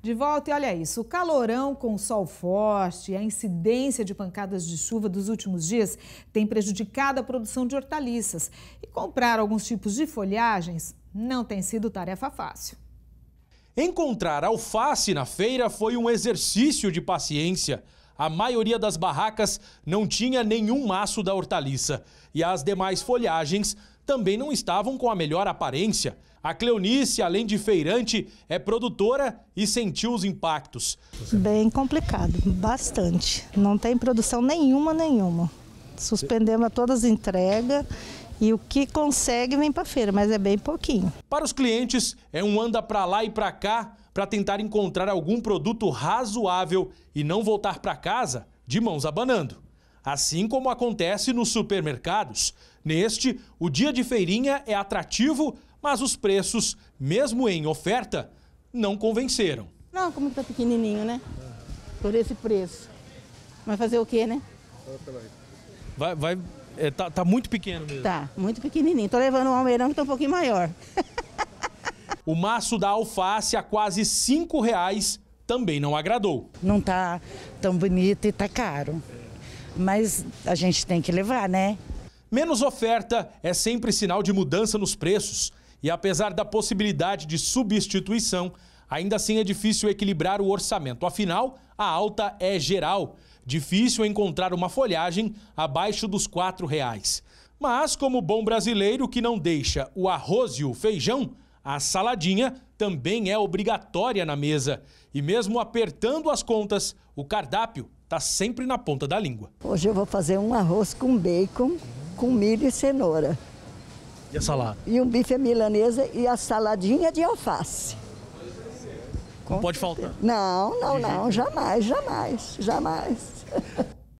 De volta, e olha isso: o calorão com o sol forte, a incidência de pancadas de chuva dos últimos dias tem prejudicado a produção de hortaliças. E comprar alguns tipos de folhagens não tem sido tarefa fácil. Encontrar alface na feira foi um exercício de paciência. A maioria das barracas não tinha nenhum maço da hortaliça e as demais folhagens também não estavam com a melhor aparência. A Cleonice, além de feirante, é produtora e sentiu os impactos. Bem complicado, bastante. Não tem produção nenhuma, nenhuma. Suspendemos a todas as entregas e o que consegue vem para feira, mas é bem pouquinho. Para os clientes, é um anda para lá e para cá para tentar encontrar algum produto razoável e não voltar para casa de mãos abanando assim como acontece nos supermercados. Neste, o dia de feirinha é atrativo, mas os preços, mesmo em oferta, não convenceram. Não, como está pequenininho, né? Por esse preço. vai fazer o quê, né? Vai, vai, é, tá, tá, muito pequeno mesmo. Tá, muito pequenininho. Tô levando um almeirão que tá um pouquinho maior. o maço da alface a quase cinco reais também não agradou. Não tá tão bonito e tá caro mas a gente tem que levar, né? Menos oferta é sempre sinal de mudança nos preços. E apesar da possibilidade de substituição, ainda assim é difícil equilibrar o orçamento. Afinal, a alta é geral. Difícil encontrar uma folhagem abaixo dos R$ reais. Mas, como bom brasileiro que não deixa o arroz e o feijão, a saladinha também é obrigatória na mesa. E mesmo apertando as contas, o cardápio está sempre na ponta da língua. Hoje eu vou fazer um arroz com bacon, com milho e cenoura. E a salada? E um bife milanesa e a saladinha de alface. Não pode faltar. Não, não, não, jamais, jamais, jamais.